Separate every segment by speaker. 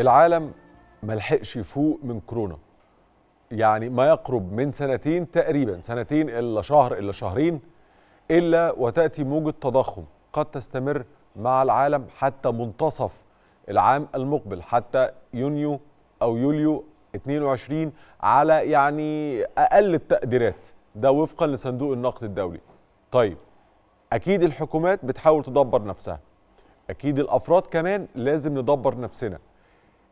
Speaker 1: العالم ما لحقش يفوق من كورونا يعني ما يقرب من سنتين تقريبا سنتين إلا شهر إلا شهرين إلا وتأتي موجة تضخم قد تستمر مع العالم حتى منتصف العام المقبل حتى يونيو أو يوليو 22 على يعني أقل التقديرات ده وفقا لصندوق النقد الدولي طيب أكيد الحكومات بتحاول تدبر نفسها أكيد الأفراد كمان لازم ندبر نفسنا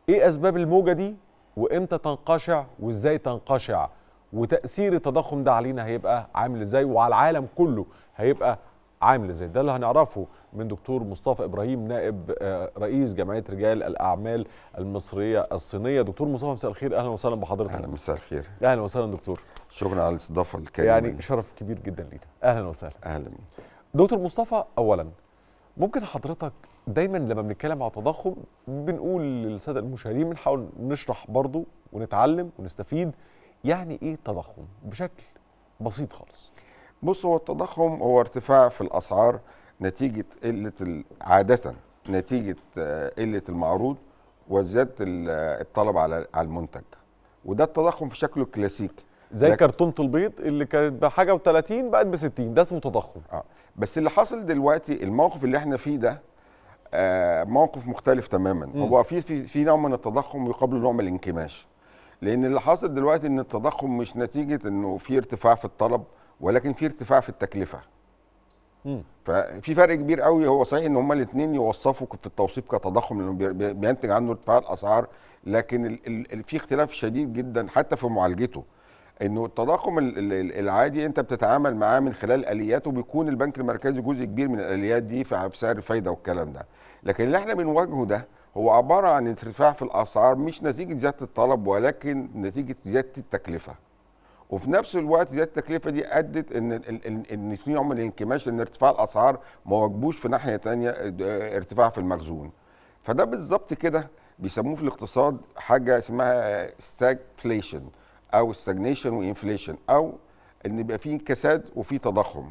Speaker 1: ايه اسباب الموجه دي وامتى تنقشع وازاي تنقشع وتاثير التضخم ده علينا هيبقى عامل ازاي وعلى العالم كله هيبقى عامل ازاي ده اللي هنعرفه من دكتور مصطفى ابراهيم نائب آه، رئيس جمعيه رجال الاعمال المصريه الصينيه دكتور مصطفى مساء الخير اهلا وسهلا بحضرتك اهلا مساء الخير اهلا وسهلا دكتور شكرا على الاستضافه الكريمه يعني شرف كبير جدا لينا اهلا وسهلا اهلا دكتور مصطفى اولا ممكن حضرتك دايما لما بنتكلم على التضخم بنقول للساده المشاهدين بنحاول نشرح
Speaker 2: برضو ونتعلم ونستفيد يعني ايه تضخم بشكل بسيط خالص بص هو التضخم هو ارتفاع في الاسعار نتيجه قله عاده نتيجه آه، قله المعروض وزياده آه، الطلب على المنتج وده التضخم في شكله الكلاسيكي زي كرتونه البيض اللي كانت بحاجه و30 بقت ب 60 ده اسمه تضخم اه بس اللي حاصل دلوقتي الموقف اللي احنا فيه ده آه، موقف مختلف تماما هو في في نوع من التضخم يقابله نوع من الانكماش لان اللي حاصل دلوقتي ان التضخم مش نتيجه انه في ارتفاع في الطلب ولكن في ارتفاع في التكلفه مم. ففي فرق كبير قوي هو صحيح ان هما الاثنين يوصفوا في التوصيف كتضخم لانه بينتج عنه ارتفاع الاسعار لكن في اختلاف شديد جدا حتى في معالجته انه التضخم العادي انت بتتعامل معاه من خلال اليات وبيكون البنك المركزي جزء كبير من الاليات دي في سعر الفايده والكلام ده لكن اللي احنا بنواجهه ده هو عباره عن ارتفاع في الاسعار مش نتيجه زياده الطلب ولكن نتيجه زياده التكلفه وفي نفس الوقت زياده التكلفه دي ادت ان ان في نوع من الانكماش لان ارتفاع الاسعار ما واجبوش في ناحيه ثانيه آه، آه، ارتفاع في المخزون فده بالظبط كده بيسموه في الاقتصاد حاجه اسمها ستاجفليشن او ستاجنيشن وانفليشن او ان يبقى في انكساد وفي تضخم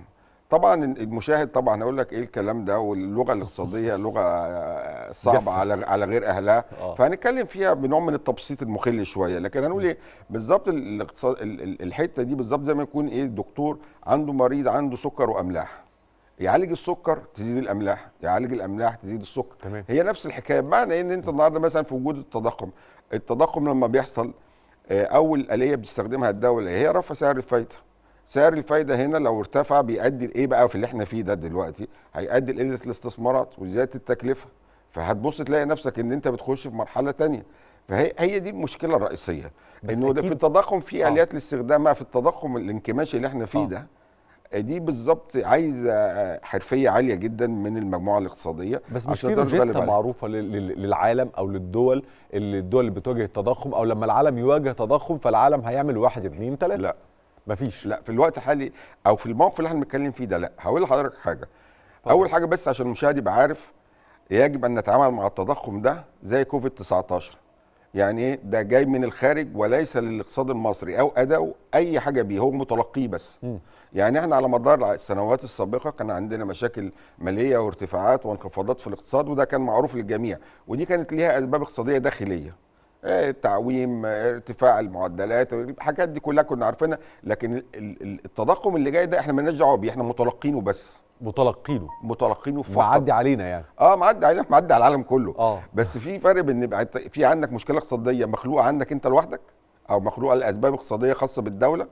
Speaker 2: طبعا المشاهد طبعا هيقول لك ايه الكلام ده واللغه الاقتصاديه لغه صعبه على على غير اهلها آه. فهنتكلم فيها بنوع من التبسيط المخل شويه لكن هنقول ايه بالظبط الحته دي بالظبط زي ما يكون ايه الدكتور عنده مريض عنده سكر واملاح يعالج السكر تزيد الاملاح يعالج الاملاح تزيد السكر تمام. هي نفس الحكايه بمعنى إيه؟ ان انت النهارده مثلا في وجود التضخم التضخم لما بيحصل آه، اول اليه بتستخدمها الدوله هي رفع سعر الفايده سعر الفايده هنا لو ارتفع بيؤدي لايه بقى في اللي احنا فيه ده دلوقتي هيؤدي لقله الاستثمارات وزياده التكلفه فهتبص تلاقي نفسك ان انت بتخش في مرحله تانية فهي هي دي المشكله الرئيسيه انه في التضخم في آه. اليات لاستخدامها في التضخم الانكماشي اللي احنا فيه آه. ده دي بالظبط عايزه حرفيه عاليه جدا من المجموعه الاقتصاديه بس مش في روجيتا
Speaker 1: معروفه للعالم او للدول اللي الدول اللي بتواجه التضخم
Speaker 2: او لما العالم يواجه تضخم فالعالم هيعمل واحد اثنين ثلاثه لا مفيش لا في الوقت الحالي او في الموقف اللي احنا بنتكلم فيه ده لا هقول لحضرتك حاجه طبعا. اول حاجه بس عشان المشاهد يبقى عارف يجب ان نتعامل مع التضخم ده زي كوفيد 19 يعني ايه ده جاي من الخارج وليس للاقتصاد المصري او اداؤه اي حاجه بيه هو متلقيه بس م. يعني احنا على مدار السنوات السابقه كان عندنا مشاكل ماليه وارتفاعات وانخفاضات في الاقتصاد وده كان معروف للجميع ودي كانت ليها اسباب اقتصاديه داخليه إيه؟ التعويم ارتفاع المعدلات الحاجات دي كلها كنا عارفينها لكن التضخم اللي جاي ده احنا مالناش دعوه بيه احنا متلقينه بس متلقينه متلقينه فقط معدي علينا يعني اه معدي علينا معدي على العالم كله آه. بس في فرق بين في عندك مشكله اقتصاديه مخلوقه عندك انت لوحدك او مخلوقه لاسباب اقتصاديه خاصه بالدوله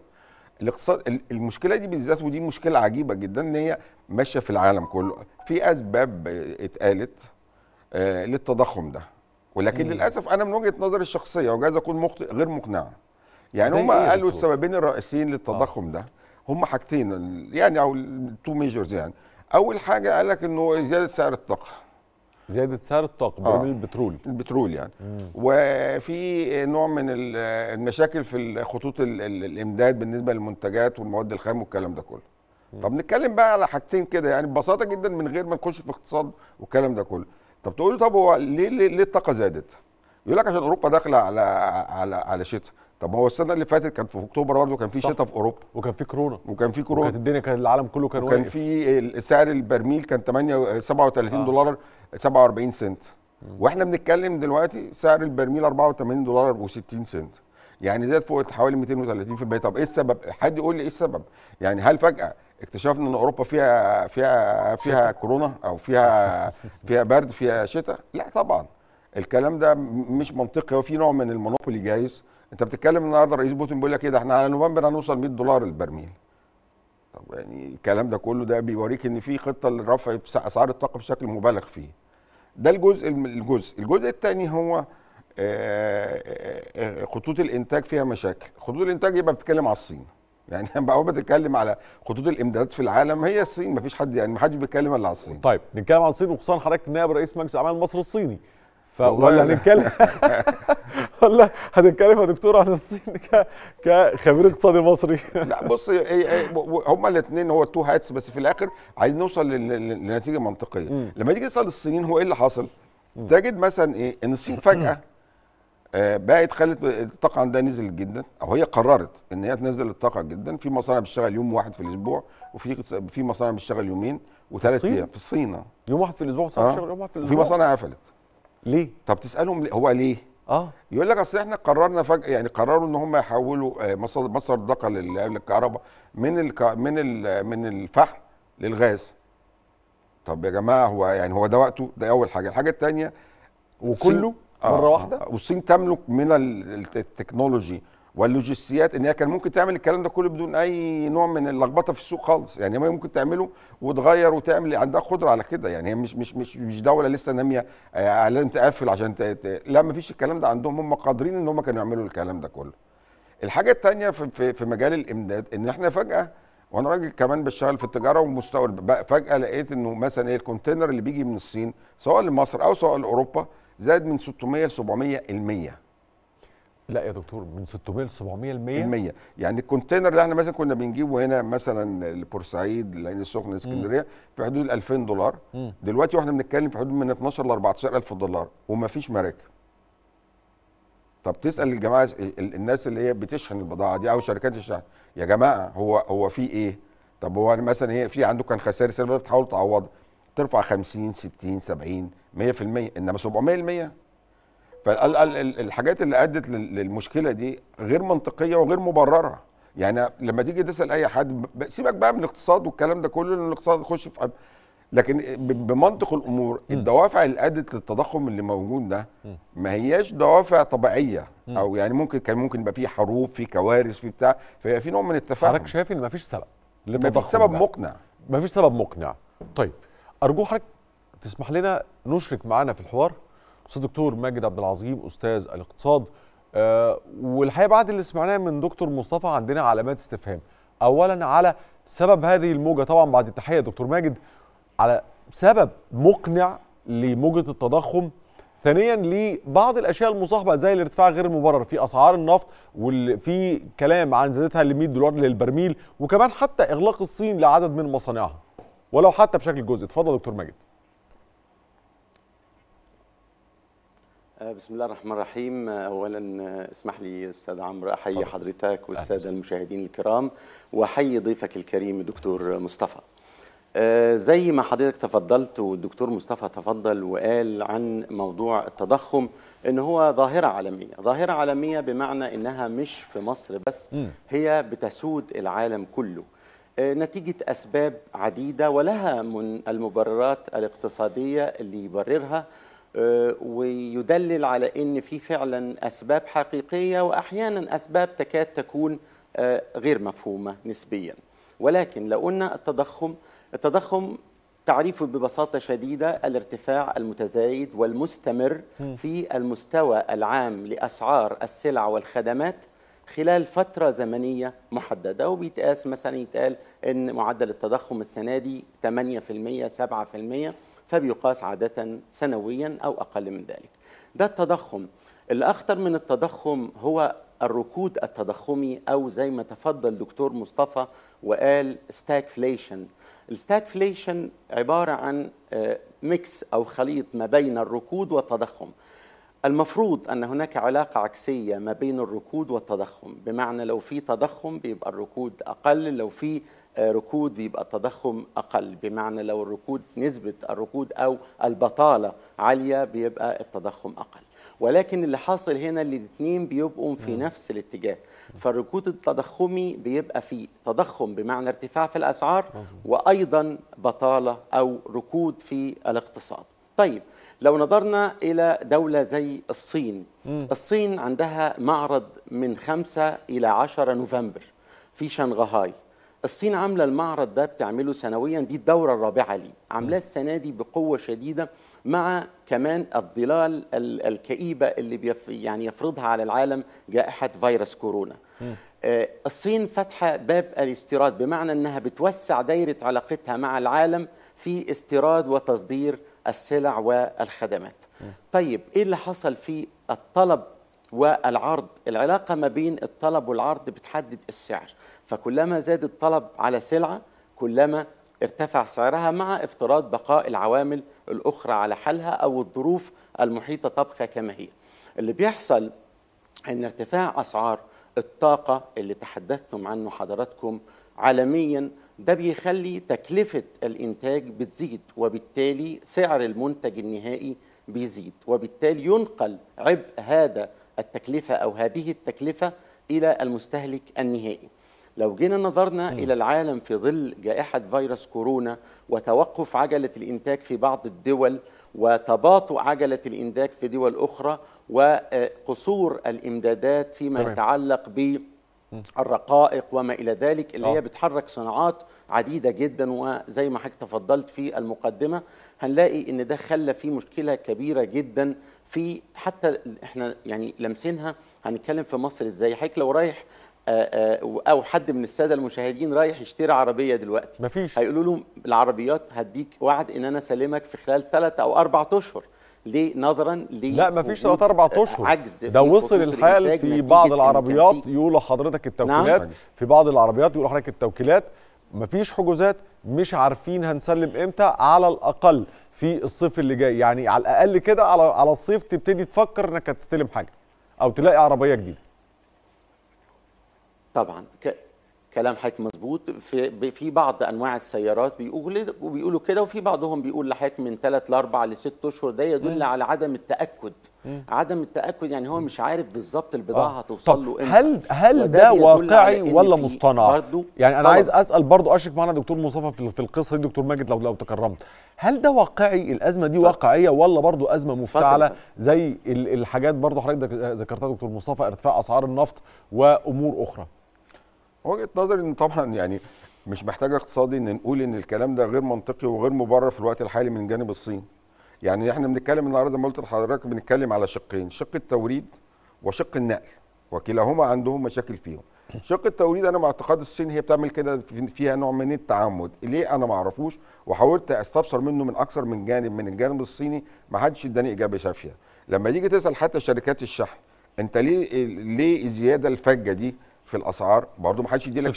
Speaker 2: الاقتصاد المشكله دي بالذات ودي مشكله عجيبه جدا ان هي ماشيه في العالم كله في اسباب اتقالت آه للتضخم ده ولكن مم. للاسف انا من وجهه نظري الشخصيه وجايز اكون مخطئ غير مقنعه
Speaker 3: يعني هم إيه قالوا
Speaker 2: السببين الرئيسيين للتضخم آه. ده هم حاجتين يعني او تو ميجرز يعني اول حاجه قال لك انه زياده سعر الطاقه زياده
Speaker 1: سعر الطاقه آه. البترول
Speaker 2: البترول يعني مم. وفي نوع من المشاكل في خطوط الامداد بالنسبه للمنتجات والمواد الخام والكلام ده كله مم. طب نتكلم بقى على حاجتين كده يعني ببساطه جدا من غير ما نخش في اقتصاد والكلام ده كله طب تقول طب هو ليه, ليه الطاقه زادت يقول لك عشان اوروبا داخله على على على شتاء طب هو السنه اللي فاتت كانت في اكتوبر برضه كان في شتاء في اوروبا وكان في كورونا وكان في كورونا وكانت
Speaker 1: الدنيا كان العالم كله كان وكان
Speaker 2: في سعر البرميل كان 8 37 آه. دولار 47 سنت واحنا بنتكلم دلوقتي سعر البرميل 84 دولار و60 سنت يعني زاد فوق حوالي 230% طب ايه السبب؟ حد يقول لي ايه السبب؟ يعني هل فجاه اكتشفنا ان اوروبا فيها فيها فيها كورونا او فيها فيها برد فيها شتاء؟ لا طبعا الكلام ده مش منطقي هو في نوع من المونوبولي جايز انت بتتكلم النهارده رئيس بوتين بيقول لك ايه ده احنا على نوفمبر هنوصل 100 دولار البرميل طب يعني الكلام ده كله ده بيوريك ان في خطه لرفع اسعار الطاقه بشكل مبالغ فيه ده الجزء الجزء الجزء الثاني هو آه، آه، آه، خطوط الانتاج فيها مشاكل خطوط الانتاج يبقى بتتكلم على الصين يعني لما ما بتتكلم على خطوط الامدادات في العالم هي الصين مفيش حد يعني محدش بيتكلم الا على الصين طيب نتكلم على الصين وخصوصا
Speaker 1: حضرتك نائب رئيس مجلس اعمال مصر الصيني ولا هنتكلم ولا هنتكلم يا دكتور عن الصين كخبير اقتصادي مصري لا بص
Speaker 2: هما الاثنين هو التو هاتس بس في الاخر عايزين نوصل لنتيجه منطقيه م. لما تيجي تسال الصينيين هو ايه اللي حصل م. تجد مثلا ايه ان الصين فجاه آه بقت خلت الطاقه عندها نزلت جدا او هي قررت ان هي تنزل الطاقه جدا في مصانع بتشتغل يوم واحد في الاسبوع وفي في مصانع بتشتغل يومين وثلاث ايام في الصين يوم واحد في الاسبوع آه. يوم واحد في الاسبوع وفي مصانع قفلت ليه؟ طب تسالهم هو ليه؟ اه يقول لك اصل احنا قررنا فجاه يعني قرروا ان هم يحولوا آه، مصدر مصدر الطاقه للكهرباء من الك... من ال... من الفحم للغاز طب يا جماعه هو يعني هو ده وقته ده اول حاجه الحاجه الثانيه وكله مره آه واحده والصين تملك من التكنولوجي واللوجستيات ان هي كان ممكن تعمل الكلام ده كله بدون اي نوع من اللخبطه في السوق خالص يعني هي ممكن تعمله وتغير وتعمل عندها قدره على كده يعني هي مش مش مش مش دوله لسه ناميه آه لازم تقفل عشان تقفل. لا ما فيش الكلام ده عندهم هم قادرين ان هم كانوا يعملوا الكلام ده كله الحاجه الثانيه في, في في مجال الامداد ان احنا فجاه وانا راجل كمان بشتغل في التجاره ومستورد فجاه لقيت انه مثلا ايه الكونتينر اللي بيجي من الصين سواء لمصر او سواء لاوروبا زاد من 600 ل 700 لا يا دكتور من 600 ل 700 المية. المية يعني الكونتينر اللي احنا مثلا كنا بنجيبه هنا مثلا لبورسعيد العين السخنه اسكندريه في حدود ال 2000 دولار مم. دلوقتي واحنا بنتكلم في حدود من 12 ل 14000 دولار ومفيش مراكب طب تسال الجماعه الناس اللي هي بتشحن البضاعه دي او شركات الشحن يا جماعه هو هو في ايه طب هو مثلا هي في عنده كان خسائر السنه بتحاول تعوضها ترفع 50 60 70 100% انما 700% فالحاجات اللي ادت للمشكله دي غير منطقيه وغير مبرره يعني لما تيجي تسال اي حد سيبك بقى من الاقتصاد والكلام ده كله ان الاقتصاد يخش في حب. لكن بمنطق الامور الدوافع اللي ادت للتضخم اللي موجود ده ما هياش دوافع طبيعيه او يعني ممكن كان ممكن يبقى في حروب في كوارث في بتاع فهي في نوع من التفاهم حضرتك
Speaker 1: شايف ان ما فيش سبب ما فيش سبب مقنع
Speaker 2: ما فيش سبب مقنع طيب ارجو حضرتك تسمح
Speaker 1: لنا نشرك معانا في الحوار استاذ دكتور ماجد عبد العظيم استاذ الاقتصاد أه والحقيقه بعد اللي سمعناه من دكتور مصطفى عندنا علامات استفهام اولا على سبب هذه الموجه طبعا بعد التحيه دكتور ماجد على سبب مقنع لموجه التضخم ثانيا لبعض الاشياء المصاحبه زي الارتفاع غير المبرر في اسعار النفط وفي كلام عن زيادتها ل 100 دولار للبرميل وكمان حتى اغلاق الصين لعدد من مصانعها ولو حتى بشكل جزئي اتفضل دكتور ماجد
Speaker 3: آه، بسم الله الرحمن الرحيم آه، اولا آه، اسمح لي استاذ عمرو احيي حضرتك والساده المشاهدين الكرام واحيي ضيفك الكريم الدكتور مصطفى زي ما حضرتك تفضلت والدكتور مصطفى تفضل وقال عن موضوع التضخم ان هو ظاهره عالميه ظاهره عالميه بمعنى انها مش في مصر بس هي بتسود العالم كله نتيجة أسباب عديدة ولها من المبررات الاقتصادية اللي يبررها آه، ويدلل على ان في فعلا اسباب حقيقيه واحيانا اسباب تكاد تكون آه، غير مفهومه نسبيا ولكن لو قلنا التضخم التضخم تعريفه ببساطه شديده الارتفاع المتزايد والمستمر في المستوى العام لاسعار السلع والخدمات خلال فتره زمنيه محدده وبيتقاس مثلا يتقال ان معدل التضخم السنه دي 8% 7% فبيقاس عادة سنويا أو أقل من ذلك ده التضخم الأخطر من التضخم هو الركود التضخمي أو زي ما تفضل دكتور مصطفى وقال ستاكفليشن الستاكفليشن عبارة عن ميكس آه، أو خليط ما بين الركود والتضخم المفروض أن هناك علاقة عكسية ما بين الركود والتضخم بمعنى لو في تضخم بيبقى الركود أقل لو في آه، ركود يبقى التضخم اقل بمعنى لو الركود نسبه الركود او البطاله عاليه بيبقى التضخم اقل ولكن اللي حاصل هنا الاثنين بيبقوا في نفس الاتجاه فالركود التضخمي بيبقى فيه تضخم بمعنى ارتفاع في الاسعار وايضا بطاله او ركود في الاقتصاد طيب لو نظرنا إلى دولة زي الصين الصين عندها معرض من 5 إلى 10 نوفمبر في شنغهاي الصين عامله المعرض ده بتعمله سنويا دي الدوره الرابعه ليه عاملاه السنه دي بقوه شديده مع كمان الظلال الكئيبه اللي بيف يعني يفرضها على العالم جائحه فيروس كورونا آه، الصين فاتحه باب الاستيراد بمعنى انها بتوسع دايره علاقتها مع العالم في استيراد وتصدير السلع والخدمات طيب ايه اللي حصل في الطلب والعرض العلاقه ما بين الطلب والعرض بتحدد السعر فكلما زاد الطلب على سلعة كلما ارتفع سعرها مع افتراض بقاء العوامل الأخرى على حالها أو الظروف المحيطة طبقة كما هي اللي بيحصل أن ارتفاع أسعار الطاقة اللي تحدثتم عنه حضراتكم عالميا ده بيخلي تكلفة الإنتاج بتزيد وبالتالي سعر المنتج النهائي بيزيد وبالتالي ينقل عبء هذا التكلفة أو هذه التكلفة إلى المستهلك النهائي لو جينا نظرنا م. إلى العالم في ظل جائحة فيروس كورونا وتوقف عجلة الإنتاج في بعض الدول وتباطؤ عجلة الإنتاج في دول أخرى وقصور الإمدادات فيما طبعا. يتعلق بالرقائق وما إلى ذلك اللي أوه. هي آه. بتحرك صناعات عديدة جدا وزي ما حضرتك تفضلت في المقدمة هنلاقي إن ده خلى في مشكلة كبيرة جدا في حتى احنا يعني لمسينها هنتكلم في مصر ازاي حضرتك لو رايح آه، آه، او حد من الساده المشاهدين رايح يشتري عربيه دلوقتي مفيش هيقولوا له العربيات هديك وعد ان انا اسلمك في خلال ثلاث او اربع اشهر ليه نظرا ل لا مفيش ثلاث اربع آه، اشهر عجز ده وصل الحال في بعض العربيات
Speaker 1: يقولوا لحضرتك التوكيلات نعم. في بعض العربيات يقولوا لحضرتك التوكيلات مفيش حجوزات مش عارفين هنسلم امتى على الاقل في الصيف اللي جاي يعني على الاقل كده على على الصيف تبتدي تفكر انك هتستلم حاجه او تلاقي عربيه جديده
Speaker 3: طبعا ك... كلام حضرتك مظبوط في في بعض انواع السيارات بيقول وبيقولوا كده وفي بعضهم بيقول لحضرتك من ثلاث لاربع لست اشهر ده يدل على عدم التاكد مم. عدم التاكد يعني هو مش عارف بالظبط آه. البضاعه آه. هتوصل له امتى
Speaker 1: هل هل ده واقعي ولا مصطنع؟ يعني انا طبعا. عايز اسال برضو اشرك معانا دكتور مصطفى في القصه دي دكتور ماجد لو لو تكرمت هل ده واقعي الازمه دي واقعيه ولا برضو ازمه مفتعله زي الحاجات برضو حضرتك ذكرتها دكتور مصطفى ارتفاع اسعار النفط وامور اخرى؟
Speaker 2: وجهه نظري ان طبعا يعني مش محتاج اقتصادي ان نقول ان الكلام ده غير منطقي وغير مبرر في الوقت الحالي من جانب الصين يعني احنا بنتكلم النهارده ما قلت لحضرتك بنتكلم على شقين شق التوريد وشق النقل وكلاهما عندهم مشاكل فيهم شق التوريد انا مع اعتقاد الصين هي بتعمل كده فيها نوع من التعمد ليه انا ما اعرفوش وحاولت استفسر منه من اكثر من جانب من الجانب الصيني ما حدش اداني اجابه شافيه لما تيجي تسال حتى شركات الشحن انت ليه ليه الزياده الفجه دي في الاسعار برضه ما حدش يدي لك 600%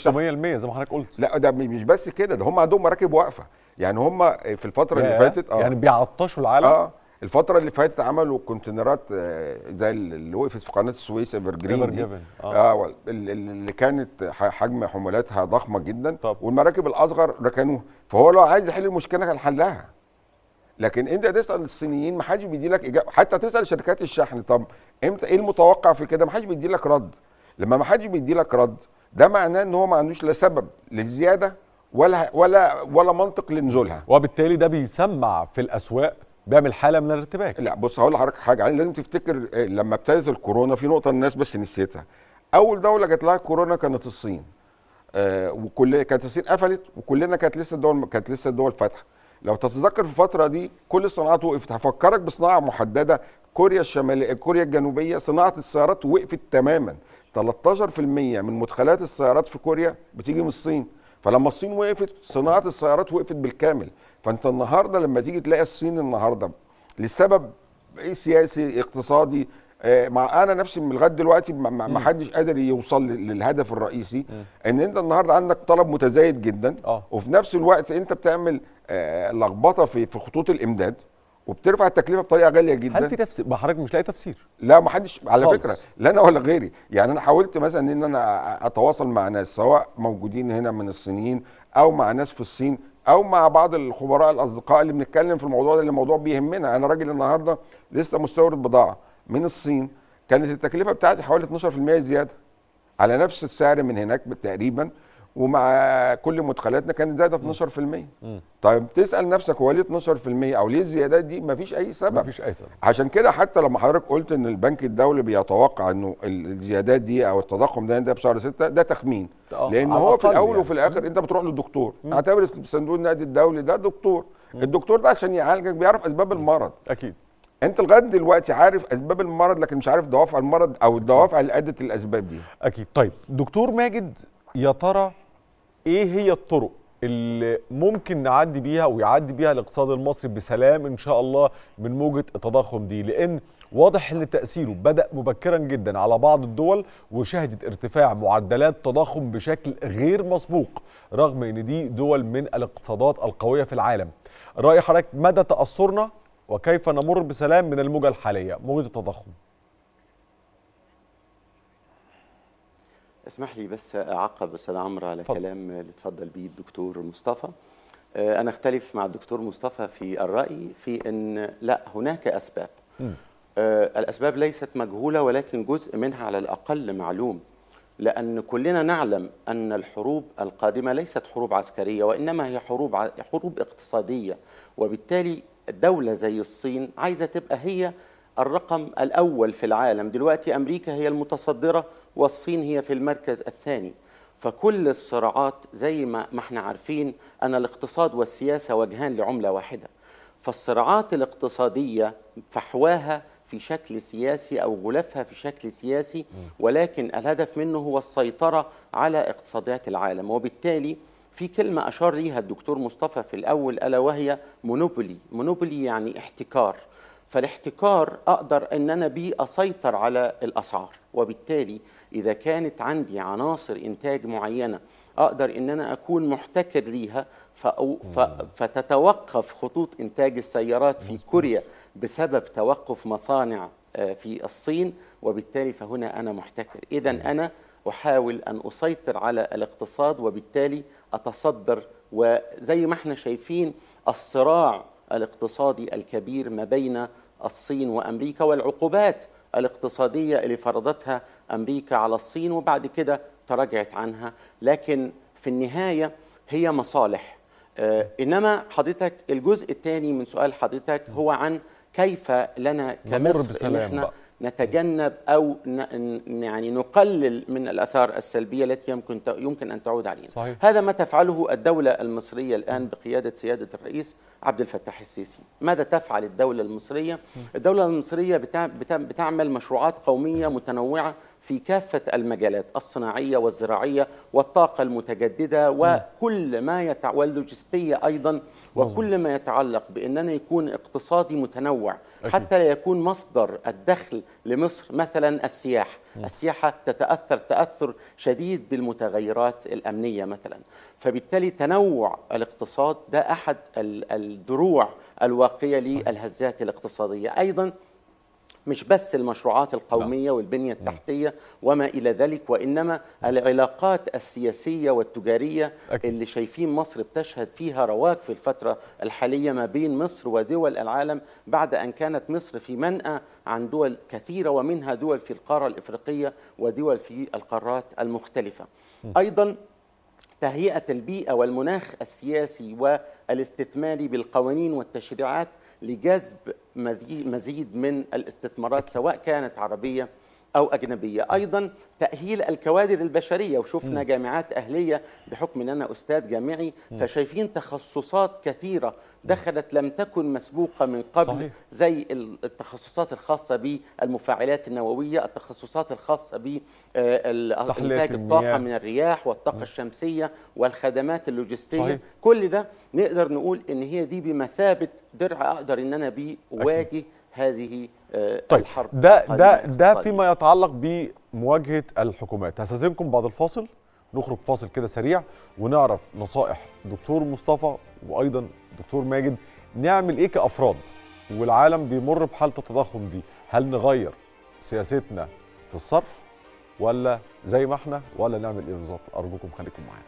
Speaker 2: زي ما حضرتك قلت لا ده مش بس كده ده هم عندهم مراكب واقفه يعني هم في الفتره اللي فاتت اه يعني بيعطشوا العالم اه الفتره اللي فاتت عملوا كونتينرات آه، زي اللي وقفت في قناه السويس ايفر جرين إيفر دي آه. آه اللي كانت حجم حمولاتها ضخمه جدا طب. والمراكب الاصغر ركنوها فهو لو عايز يحل المشكله كان حلها لكن انت تسال الصينيين ما حدش بيدي لك اجابه حتى تسال شركات الشحن طب امتى ايه المتوقع في كده ما حدش بيدي لك رد لما ما حدش بيدي لك رد ده معناه ان هو ما عندوش لا سبب للزياده ولا ولا ولا منطق لنزولها وبالتالي ده بيسمع في الاسواق بيعمل حاله من الارتباك لا بص هقول لحضرتك حاجه يعني لازم تفتكر آه، لما ابتدت الكورونا في نقطه الناس بس نسيتها اول دوله جت لها كورونا كانت الصين آه وكل كانت الصين قفلت وكلنا كانت لسه الدول كانت لسه الدول فاتحه لو تتذكر في الفتره دي كل الصناعات وقفت هفكرك بصناعه محدده كوريا الشماليه كوريا الجنوبيه صناعه السيارات وقفت تماما 13% من مدخلات السيارات في كوريا بتيجي من الصين فلما الصين وقفت صناعه السيارات وقفت بالكامل فانت النهارده لما تيجي تلاقي الصين النهارده لسبب سياسي اقتصادي آه، مع انا نفسي لغايه دلوقتي ما حدش قادر يوصل للهدف الرئيسي ان انت النهارده عندك طلب متزايد جدا آه. وفي نفس الوقت انت بتعمل آه، لخبطه في خطوط الامداد وبترفع التكلفه بطريقه غاليه جدا هل في تفسير حضرتك مش لاقي تفسير لا ما حدش على خالص. فكره لا انا ولا غيري يعني انا حاولت مثلا ان انا اتواصل مع ناس سواء موجودين هنا من الصينيين او مع ناس في الصين او مع بعض الخبراء الاصدقاء اللي بنتكلم في الموضوع ده اللي الموضوع بيهمنا انا راجل النهارده لسه مستورد بضاعه من الصين كانت التكلفه بتاعتي حوالي 12% زياده على نفس السعر من هناك تقريبا ومع كل مدخلاتنا كانت زايده 12% مم. طيب تسال نفسك هو ليه 12% او ليه الزيادات دي مفيش اي سبب مفيش اي سبب عشان كده حتى لما حضرتك قلت ان البنك الدولي بيتوقع انه الزيادات دي او التضخم ده ده بشهر 6 ده تخمين أه، لان هو في الاول يعني. وفي الاخر انت بتروح للدكتور اعتبر صندوق النقد الدولي ده دكتور مم. الدكتور ده عشان يعالجك بيعرف اسباب المرض اكيد انت لغايه دلوقتي عارف اسباب المرض لكن مش عارف دوافع المرض او الدوافع اللي ادت الاسباب دي اكيد طيب دكتور ماجد يا ترى ايه هي الطرق
Speaker 1: اللي ممكن نعدي بيها ويعدي بيها الاقتصاد المصري بسلام ان شاء الله من موجه التضخم دي لان واضح ان تاثيره بدا مبكرا جدا على بعض الدول وشهدت ارتفاع معدلات تضخم بشكل غير مسبوق رغم ان دي دول من الاقتصادات القويه في العالم راي حضرتك مدى تاثرنا وكيف نمر بسلام من الموجه الحاليه موجه التضخم
Speaker 3: اسمح لي بس اعقب استاذ عمرو على فضل. كلام اللي اتفضل بيه الدكتور مصطفى آه، انا اختلف مع الدكتور مصطفى في الراي في ان لا هناك اسباب م. آه، الاسباب ليست مجهوله ولكن جزء منها على الاقل معلوم لان كلنا نعلم ان الحروب القادمه ليست حروب عسكريه وانما هي حروب حروب اقتصاديه وبالتالي دوله زي الصين عايزه تبقى هي الرقم الأول في العالم دلوقتي أمريكا هي المتصدرة والصين هي في المركز الثاني فكل الصراعات زي ما ما احنا عارفين أن الاقتصاد والسياسة وجهان لعملة واحدة فالصراعات الاقتصادية فحواها في شكل سياسي أو غلافها في شكل سياسي ولكن الهدف منه هو السيطرة على اقتصادات العالم وبالتالي في كلمة أشار ليها الدكتور مصطفى في الأول ألا وهي مونوبولي مونوبولي يعني احتكار فالاحتكار اقدر ان انا بيه اسيطر على الاسعار وبالتالي اذا كانت عندي عناصر انتاج معينه اقدر ان انا اكون محتكر ليها فتتوقف خطوط انتاج السيارات في كوريا بسبب توقف مصانع آه، في الصين وبالتالي فهنا انا محتكر اذا انا احاول ان اسيطر على الاقتصاد وبالتالي اتصدر وزي ما احنا شايفين الصراع الاقتصادي الكبير ما بين الصين وأمريكا والعقوبات الاقتصادية اللي فرضتها أمريكا على الصين وبعد كده تراجعت عنها لكن في النهاية هي مصالح آه، إنما حضرتك الجزء الثاني من سؤال حضرتك هو عن كيف لنا كمصر إن إحنا نتجنب او يعني نقلل من الاثار السلبيه التي يمكن يمكن ان تعود علينا. صحيح. هذا ما تفعله الدوله المصريه الان بقياده سياده الرئيس عبد الفتاح السيسي. ماذا تفعل الدوله المصريه؟ الدوله المصريه بتعمل مشروعات قوميه متنوعه في كافة المجالات الصناعية والزراعية والطاقة المتجددة وكل ما يتع... واللوجستية أيضا وكل ما يتعلق بأننا يكون اقتصادي متنوع حتى لا يكون مصدر الدخل لمصر مثلا السياحة السياحة تتأثر تأثر شديد بالمتغيرات الأمنية مثلا فبالتالي تنوع الاقتصاد ده أحد الدروع الواقية للهزات الاقتصادية أيضا مش بس المشروعات نعم. القومية والبنية نعم. التحتية وما إلى ذلك وإنما نعم. العلاقات السياسية والتجارية اللي شايفين مصر بتشهد فيها رواج في الفترة الحالية ما بين مصر ودول العالم بعد أن كانت مصر في منأى عن دول كثيرة ومنها دول في القارة الإفريقية ودول في القارات المختلفة أيضا تهيئة البيئة والمناخ السياسي والاستثماري بالقوانين والتشريعات لجذب مزيد من الاستثمارات سواء كانت عربيه أو أجنبية أيضا تأهيل الكوادر البشرية وشفنا جامعات أهلية بحكم أن أنا أستاذ جامعي م. فشايفين تخصصات كثيرة دخلت لم تكن مسبوقة من قبل صحيح. زي التخصصات الخاصة بالمفاعلات النووية التخصصات الخاصة بإنتاج آه، الطاقة من الرياح والطاقة م. الشمسية والخدمات اللوجستية صحيح. كل ده نقدر نقول أن هي دي بمثابة درع أقدر أن أنا بيه واجه هذه آه، طيب الحرب ده ده ده فيما
Speaker 1: يتعلق بمواجهه الحكومات هستاذنكم بعد الفاصل نخرج فاصل كده سريع ونعرف نصائح دكتور مصطفى وايضا دكتور ماجد نعمل ايه كافراد والعالم بيمر بحاله التضخم دي هل نغير سياستنا في الصرف ولا زي ما احنا ولا نعمل ايه بالظبط ارجوكم خليكم معانا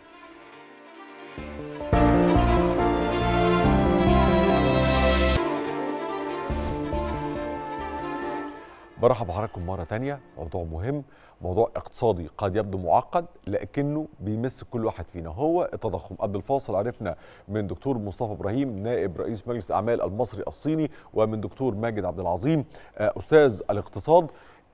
Speaker 1: برحب بحضراتكم مرة تانية موضوع مهم موضوع اقتصادي قد يبدو معقد لكنه بيمس كل واحد فينا هو التضخم قبل الفاصل عرفنا من دكتور مصطفى ابراهيم نائب رئيس مجلس الاعمال المصري الصيني ومن دكتور ماجد عبد العظيم آه، استاذ الاقتصاد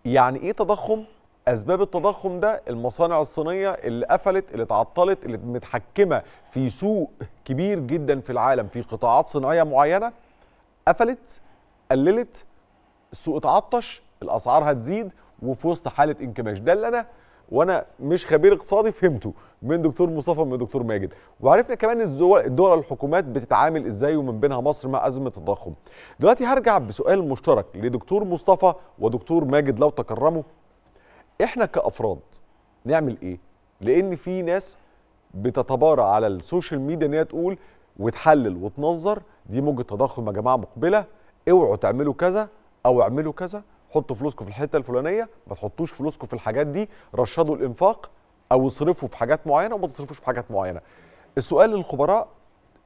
Speaker 1: يعني ايه تضخم اسباب التضخم ده المصانع الصينيه اللي قفلت اللي تعطلت اللي متحكمه في سوق كبير جدا في العالم في قطاعات صناعيه معينه قفلت قللت السوق اتعطش الاسعار هتزيد وفي وسط حاله انكماش ده اللي انا وانا مش خبير اقتصادي فهمته من دكتور مصطفى من دكتور ماجد وعرفنا كمان الدول الحكومات بتتعامل ازاي ومن بينها مصر مع ازمه التضخم دلوقتي هرجع بسؤال مشترك لدكتور مصطفى ودكتور ماجد لو تكرموا احنا كافراد نعمل ايه لان في ناس بتتبارى على السوشيال ميديا ان هي تقول وتحلل وتنظر دي موجه تضخم يا جماعه مقبله اوعوا تعملوا كذا او اعملوا كذا حطوا فلوسكم في الحته الفلانيه ما تحطوش فلوسكم في الحاجات دي رشدوا الانفاق او اصرفوا في حاجات معينه وما تصرفوش في حاجات معينه السؤال للخبراء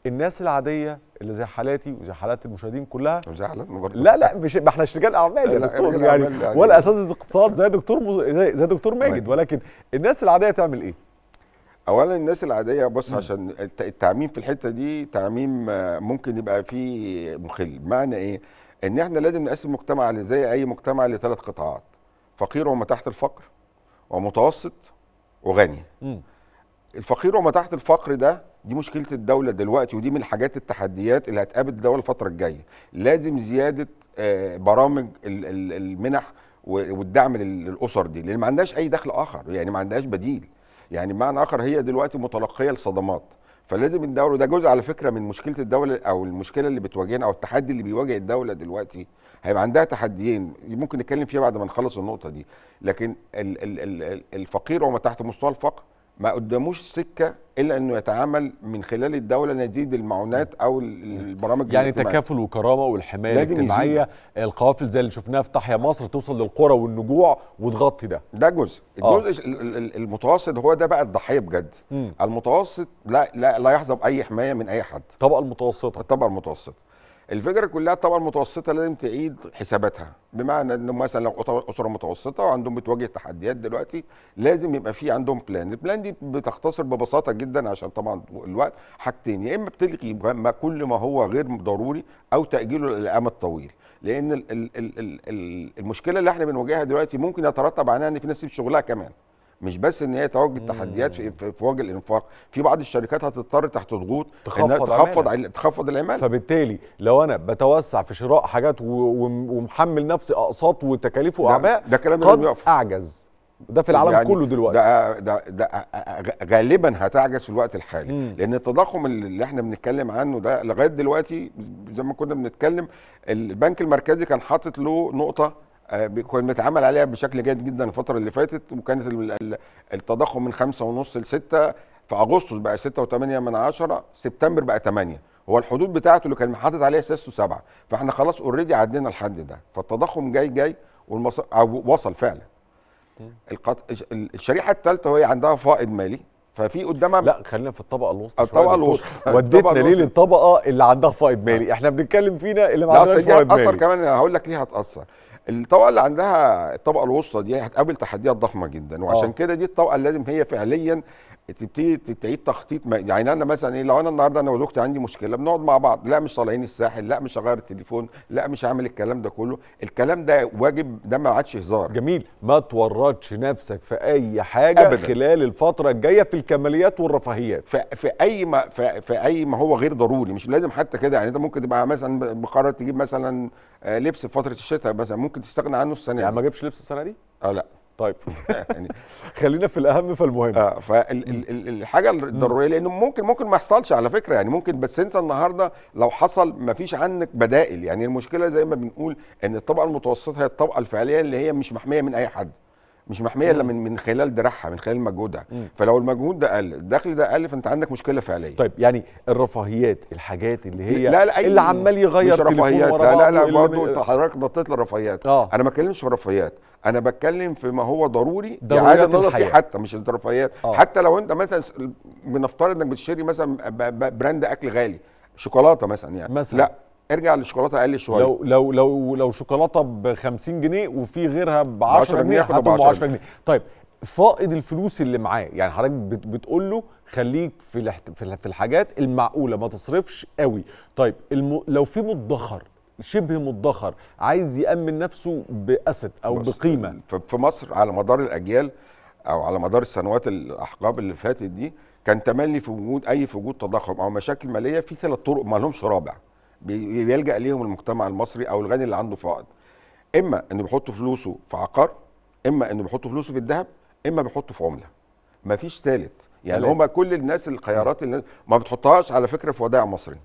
Speaker 1: الناس العاديه اللي زي حالاتي وزي حالات المشاهدين كلها وزي حالات لا لا مش ما احنا شركات اعمال أه، يا دكتور يعني, يعني, ولا اساتذه اقتصاد زي دكتور مز... زي, زي دكتور
Speaker 2: ماجد ولكن الناس العاديه تعمل ايه؟ اولا الناس العاديه بص عشان التعميم في الحته دي تعميم آه، ممكن يبقى فيه مخل معنى ايه؟ ان احنا لازم نقسم المجتمع زي اي مجتمع لثلاث قطاعات فقير وما تحت الفقر ومتوسط وغني الفقير وما تحت الفقر ده دي مشكله الدوله دلوقتي ودي من الحاجات التحديات اللي هتقابل الدوله الفتره الجايه لازم زياده آه، برامج المنح والدعم للاسر دي لان ما عندهاش اي دخل اخر يعني ما عندهاش بديل يعني بمعنى اخر هي دلوقتي متلقيه لصدمات فلازم الدوله ده جزء على فكره من مشكله الدوله او المشكله اللي بتواجهنا او التحدي اللي بيواجه الدوله دلوقتي هيبقى عندها تحديين ممكن نتكلم فيها بعد ما نخلص النقطه دي لكن الفقير وما تحت مستوى الفقر ما قداموش سكه الا انه يتعامل من خلال الدوله نزيد المعونات او البرامج يعني تكافل
Speaker 1: وكرامه والحمايه الاجتماعيه القوافل زي اللي شفناها في تحيا مصر توصل للقرى والنجوع وتغطي ده ده جزء آه. الجزء
Speaker 2: آه. المتوسط هو ده بقى الضحيه بجد م. المتوسط لا لا لا يحظى باي حمايه من اي حد الطبقه المتوسطه الطبقه المتوسطه الفكره كلها طبعا متوسطه لازم تعيد حساباتها بمعنى ان مثلا لو اسره متوسطه وعندهم بتواجه تحديات دلوقتي لازم يبقى في عندهم بلان البلان دي بتختصر ببساطه جدا عشان طبعا الوقت حاجتين يا اما بتلغي ما كل ما هو غير ضروري او تاجيله للامد الطويل لان المشكله اللي احنا بنواجهها دلوقتي ممكن يترتب عليها ان في ناس تسيب شغلها كمان مش بس ان هي تواجه تحديات في, في وجه الانفاق في بعض الشركات هتضطر تحت ضغوط انها تخفض عمانة. تخفض العماله فبالتالي لو انا بتوسع في شراء حاجات
Speaker 1: ومحمل نفسي اقساط وتكاليف نعم، واعباء ده, ده كلام قد اعجز ده في العالم يعني كله دلوقتي
Speaker 2: ده, ده ده غالبا هتعجز في الوقت الحالي مم. لان التضخم اللي احنا بنتكلم عنه ده لغايه دلوقتي زي ما كنا بنتكلم البنك المركزي كان حاطط له نقطه آه، كنا بنتعامل عليها بشكل جيد جدا الفتره اللي فاتت وكانت التضخم من 5.5 ل 6 في اغسطس بقى 6.8 من 10 سبتمبر بقى 8 هو الحدود بتاعته اللي كان محدد عليها 6 7 فاحنا خلاص اوريدي عدينا الحد ده فالتضخم جاي جاي والمص... وصل فعلا القط... الشريحه الثالثه وهي عندها فائض مالي ففي قدامها لا خلينا في الطبقه الوسطى الطبقه الوسطى وديتنا ليه للطبقه اللي عندها فائض مالي آه. احنا بنتكلم فينا اللي ما عندهاش فائض مالي اثر كمان هقول لك ليه هتاثر الطبقه اللي عندها الطبقه الوسطى دي هتقابل تحديات ضخمه جدا وعشان آه. كده دي الطبقه اللي لازم هي فعليا تبتدي تعيد تخطيط يعني انا مثلا ايه لو انا النهارده انا وزوجتي عندي مشكله بنقعد مع بعض لا مش طالعين الساحل لا مش هغير التليفون لا مش هعمل الكلام ده كله الكلام ده واجب ده ما عادش هزار جميل
Speaker 1: ما تورطش نفسك في
Speaker 2: اي حاجه أبداً. خلال الفتره الجايه في الكماليات والرفاهيات في, في اي ما في, في اي ما هو غير ضروري مش لازم حتى كده يعني انت ممكن تبقى مثلا بقرار تجيب مثلا آه، لبس في فتره الشتاء مثلا ممكن تستغنى عنه السنه يعني دي يعني ما جبش لبس السنه دي اه لا طيب يعني خلينا في الاهم فالمهم اه فالحاجه الضروريه لان ممكن ممكن ما يحصلش على فكره يعني ممكن بس انت النهارده لو حصل ما فيش عندك بدائل يعني المشكله زي ما بنقول ان الطبقه المتوسطه هي الطبقه الفعليه اللي هي مش محميه من اي حد مش محميه الا من من خلال دراعها من خلال مجهودها فلو المجهود ده قل الدخل ده قل فانت عندك مشكله فعليه طيب يعني الرفاهيات الحاجات اللي هي لا لا اللي عمال يغير مش رفاهيات لا لا لا برضه حضرتك نطيت للرفاهيات آه. انا ما بتكلمش في الرفاهيات انا بتكلم في ما هو ضروري لعادة النظر فيه حتى مش الرفاهيات آه. حتى لو انت مثلا بنفترض انك بتشتري مثلا براند اكل غالي شوكولاته مثلا يعني مثلا لا ارجع للشوكولاته اقل شويه لو
Speaker 1: لو لو لو شوكولاته ب 50 جنيه وفي غيرها ب 10 جنيه هتبقى ب 10 جنيه طيب فائض الفلوس اللي معاه يعني حضرتك بتقول له خليك في في الحاجات المعقوله ما تصرفش قوي طيب الم... لو في مدخر شبه مدخر
Speaker 2: عايز يامن نفسه باسد او بقيمه في مصر على مدار الاجيال او على مدار السنوات الاحقاب اللي فاتت دي كان تملي في وجود اي في وجود تضخم او مشاكل ماليه في ثلاث طرق ما لهمش رابع بيلجا ليهم المجتمع المصري او الغني اللي عنده فائض اما انه بيحط فلوسه في عقار اما انه بيحط فلوسه في الذهب اما بيحطه في عمله مفيش ثالث يعني هما كل الناس الخيارات اللي ما بتحطهاش على فكره في ودائع مصري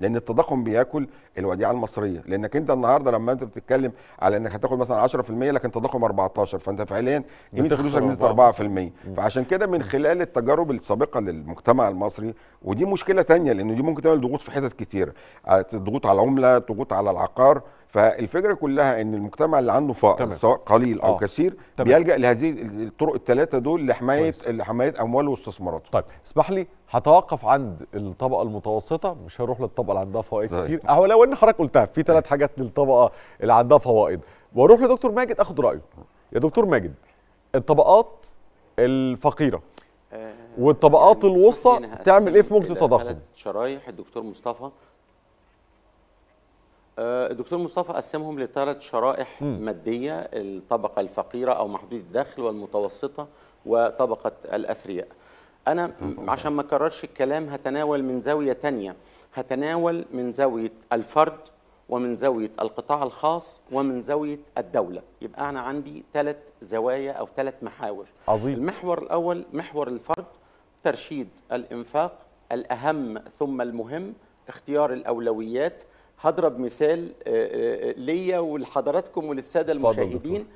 Speaker 2: لان التضخم بياكل الوديعه المصريه لانك انت النهارده لما انت بتتكلم على انك هتاخد مثلا 10% لكن تضخم 14 فانت فعليا قيمه فلوسك نزلت 4% فعشان كده من خلال التجارب السابقه للمجتمع المصري ودي مشكله ثانيه لان دي ممكن تعمل ضغوط في حتت كثيره آه، ضغوط على العمله ضغوط على العقار فالفكره كلها ان المجتمع اللي عنده فقر سواء قليل او آه. كثير بيلجا لهذه الطرق الثلاثه دول لحمايه لحمايه امواله واستثماراته طيب اسمح لي
Speaker 1: هتوقف عند الطبقه المتوسطه مش هروح للطبقه اللي عندها فوائد زي. كتير اهو لو ان حضرتك قلتها في ثلاث حاجات للطبقه اللي عندها فوائد واروح لدكتور ماجد اخد رايه يا دكتور ماجد الطبقات الفقيره آه، والطبقات يعني الوسطى تعمل ايه في موجه التضخم
Speaker 3: شرايح الدكتور مصطفى آه، الدكتور مصطفى قسمهم لثلاث شرائح م. ماديه الطبقه الفقيره او محدودة الدخل والمتوسطه وطبقه الاثرياء انا عشان ما اكررش الكلام هتناول من زاويه تانية هتناول من زاويه الفرد ومن زاويه القطاع الخاص ومن زاويه الدوله يبقى انا عندي ثلاث زوايا او ثلاث محاور عظيم المحور الاول محور الفرد ترشيد الانفاق الاهم ثم المهم اختيار الاولويات هضرب مثال آه، آه، آه، ليا ولحضراتكم وللساده المشاهدين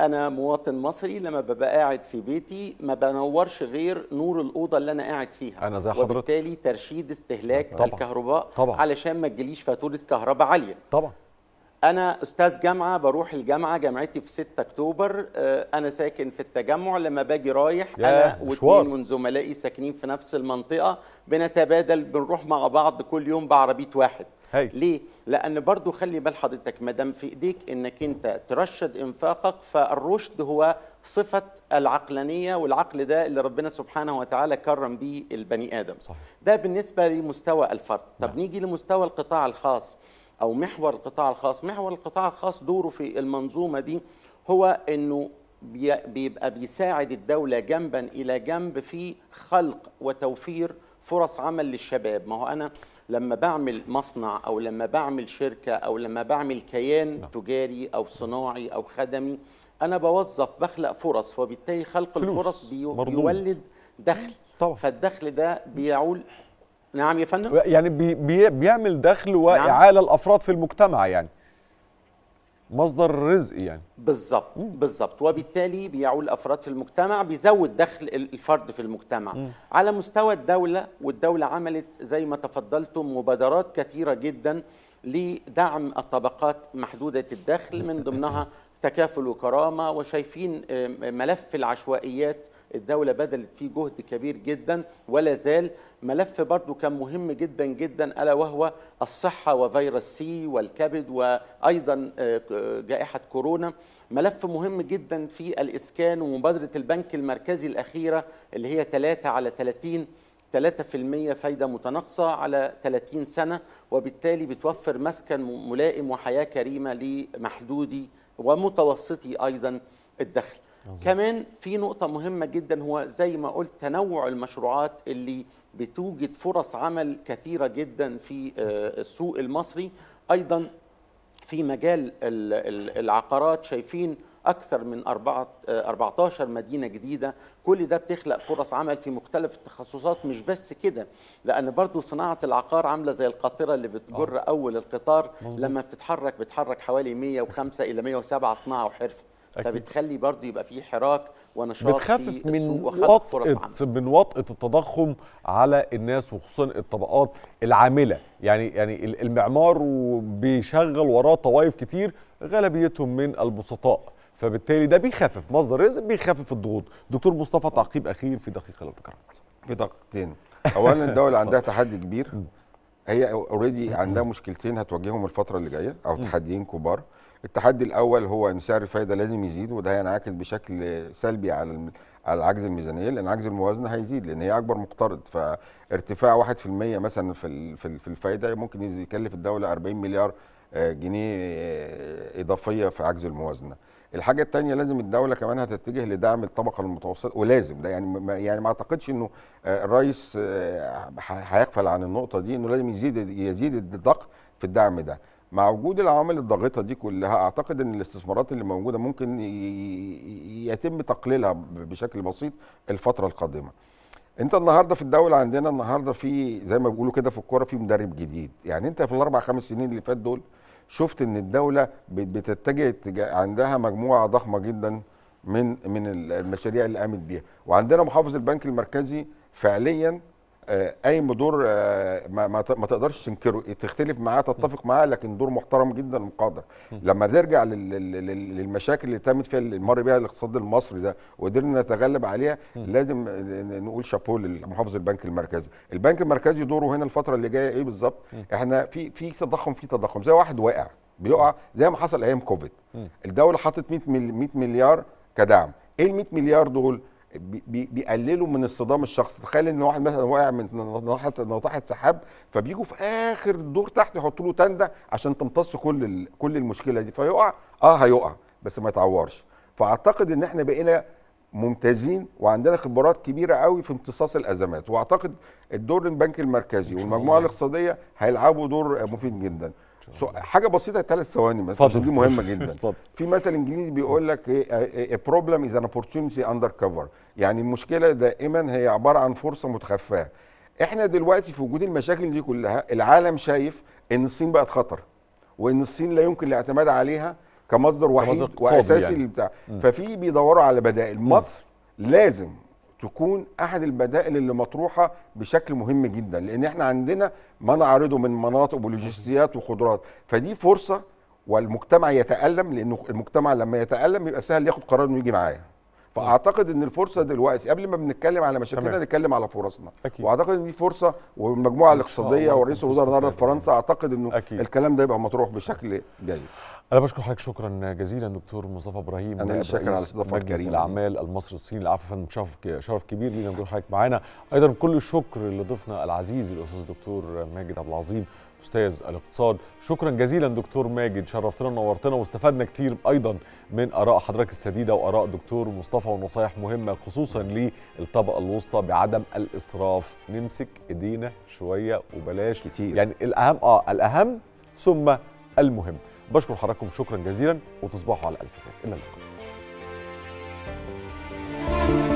Speaker 3: انا مواطن مصري لما ببقى قاعد في بيتي ما بنورش غير نور الاوضه اللي انا قاعد فيها أنا زي حضرتك. وبالتالي ترشيد استهلاك طبعًا. الكهرباء طبعًا. علشان ما تجيليش فاتوره كهرباء عاليه طبعا انا استاذ جامعه بروح الجامعه جامعتي في 6 اكتوبر انا ساكن في التجمع لما باجي رايح انا واثنين من زملائي ساكنين في نفس المنطقه بنتبادل بنروح مع بعض كل يوم بعربيه واحد هاي. ليه؟ لأن برضو خلي بال حضرتك ما دام في إيديك إنك أنت ترشد إنفاقك فالرشد هو صفة العقلانية والعقل ده اللي ربنا سبحانه وتعالى كرم به البني آدم صح. ده بالنسبة لمستوى الفرد طب نعم. نيجي لمستوى القطاع الخاص أو محور القطاع الخاص محور القطاع الخاص دوره في المنظومة دي هو أنه بيبقى بيساعد الدولة جنبا إلى جنب في خلق وتوفير فرص عمل للشباب ما هو أنا لما بعمل مصنع أو لما بعمل شركة أو لما بعمل كيان نعم. تجاري أو صناعي أو خدمي أنا بوظف بخلق فرص فبالتالي خلق فلوس. الفرص بيولد دخل طبعا. فالدخل ده بيعول نعم يا فندم يعني بي بيعمل دخل نعم. وإعالة نعم. الأفراد في المجتمع يعني مصدر رزق يعني بالظبط بالظبط وبالتالي بيعول الافراد في المجتمع بيزود دخل الفرد في المجتمع مم. على مستوى الدوله والدوله عملت زي ما تفضلتم مبادرات كثيره جدا لدعم الطبقات محدوده الدخل من ضمنها تكافل وكرامه وشايفين ملف العشوائيات الدولة بذلت فيه جهد كبير جدا ولا زال ملف برضه كان مهم جدا جدا ألا وهو الصحة وفيروس سي والكبد وأيضا آه، جائحة كورونا ملف مهم جدا في الإسكان ومبادرة البنك المركزي الأخيرة اللي هي 3 على 30 3% فايدة متناقصة على 30 سنة وبالتالي بتوفر مسكن ملائم وحياة كريمة لمحدودي ومتوسطي أيضا الدخل كمان في نقطه مهمه جدا هو زي ما قلت تنوع المشروعات اللي بتوجد فرص عمل كثيره جدا في آه، السوق المصري ايضا في مجال العقارات شايفين أكثر من 14 آه، مدينة جديدة كل ده بتخلق فرص عمل في مختلف التخصصات مش بس كده لأن برضو صناعة العقار عاملة زي القاطرة اللي بتجر آه. أول القطار لما بتتحرك بتحرك حوالي 105 إلى 107 صناعة وحرفة أكيد. فبتخلي برضه يبقى في حراك ونشاط بتخفف من وطأة
Speaker 1: من وطأة التضخم على الناس وخصوصا الطبقات العامله يعني يعني المعمار بيشغل وراه طوائف كتير غالبيتهم من البسطاء فبالتالي ده بيخفف مصدر رزق بيخفف الضغوط
Speaker 2: دكتور مصطفى تعقيب اخير في دقيقه لو تكرمت في دقيقتين اولا الدوله عندها تحدي كبير هي اوريدي عندها مشكلتين هتواجههم الفتره اللي جايه او تحديين كبار التحدي الاول هو ان سعر الفايده لازم يزيد وده هينعكس بشكل سلبي على على عجز الميزانيه لان عجز الموازنه هيزيد لان هي اكبر مقترض فارتفاع 1% مثلا في في الفايده ممكن يكلف الدوله 40 مليار آه، جنيه آه، اضافيه في عجز الموازنه الحاجه الثانيه لازم الدوله كمان هتتجه لدعم الطبقه المتوسطه ولازم ده يعني ما يعني ما اعتقدش انه آه، الرئيس آه، هيغفل عن النقطه دي انه لازم يزيد يزيد الضغط في الدعم ده مع وجود العوامل الضاغطه دي كلها اعتقد ان الاستثمارات اللي موجوده ممكن يتم تقليلها بشكل بسيط الفتره القادمه انت النهارده في الدوله عندنا النهارده في زي ما بيقولوا كده في الكوره في مدرب جديد يعني انت في الاربع خمس سنين اللي فات دول شفت ان الدوله بتتجه عندها مجموعه ضخمه جدا من من المشاريع اللي قامت بيها وعندنا محافظ البنك المركزي فعليا قايم آه، بدور آه، ما تقدرش تنكره تختلف معاه تتفق معاه لكن دور محترم جدا وقادر لما نرجع للمشاكل اللي تمت فيها اللي مر بيها الاقتصاد المصري ده وقدرنا نتغلب عليها لازم نقول شابوه لمحافظ البنك المركزي البنك المركزي دوره هنا الفتره اللي جايه ايه بالظبط احنا في في تضخم في تضخم زي واحد واقع بيقع زي ما حصل ايام كوفيد الدوله حطت 100 مليار كدعم ايه ال 100 مليار دول بيقللوا من الصدام الشخصي تخيل ان واحد مثلا واقع من ناطحه سحاب فبيجوا في اخر دور تحت يحطوا له تنده عشان تمتص كل كل المشكله دي فيقع اه هيقع بس ما يتعورش فاعتقد ان احنا بقينا ممتازين وعندنا خبرات كبيره قوي في امتصاص الازمات واعتقد الدور البنك المركزي والمجموعه الاقتصاديه هيلعبوا دور مفيد جدا حاجه بسيطه ثلاث ثواني مثلا فضل. دي مهمه جدا في مثل انجليزي بيقول لك ايه بروبلم از ان اوبورتيونتي اندر كفر يعني المشكله دائما هي عباره عن فرصه متخفاه احنا دلوقتي في وجود المشاكل دي كلها العالم شايف ان الصين بقت خطر وان الصين لا يمكن الاعتماد عليها كمصدر وحيد كمصدر واساسي يعني. للبتاع ففي بيدوروا على بدائل مصر لازم تكون احد البدائل اللي مطروحه بشكل مهم جدا لان احنا عندنا ما نعرضه من مناطق ولوجستيات وخضرات فدي فرصه والمجتمع يتالم لانه المجتمع لما يتالم يبقى سهل ياخد قرار انه يجي معايا فاعتقد ان الفرصه دلوقتي قبل ما بنتكلم على مشاكلنا نتكلم على فرصنا أكيد. واعتقد ان دي فرصه والمجموعه الاقتصاديه ورئيس الوزراء النهارده في فرنسا اعتقد انه أكيد. الكلام ده يبقى مطروح بشكل جيد
Speaker 1: انا بشكر حضرتك شكرا جزيلا دكتور مصطفى ابراهيم انا شاكر على استضافتك مجلس الاعمال المصري الصيني العفو شرف شرف كبير لينا نقول حضرتك معانا ايضا كل الشكر لضيفنا العزيز الاستاذ دكتور ماجد عبد العظيم استاذ الاقتصاد شكرا جزيلا دكتور ماجد شرفتنا ونورتنا واستفدنا كتير ايضا من اراء حضرتك السديده واراء دكتور مصطفى ونصايح مهمه خصوصا للطبقه الوسطى بعدم الاسراف نمسك ايدينا شويه وبلاش كتير يعني الاهم اه الاهم ثم المهم بشكر
Speaker 2: حضراتكم شكرا جزيلا وتصبحوا على الف خير الى اللقاء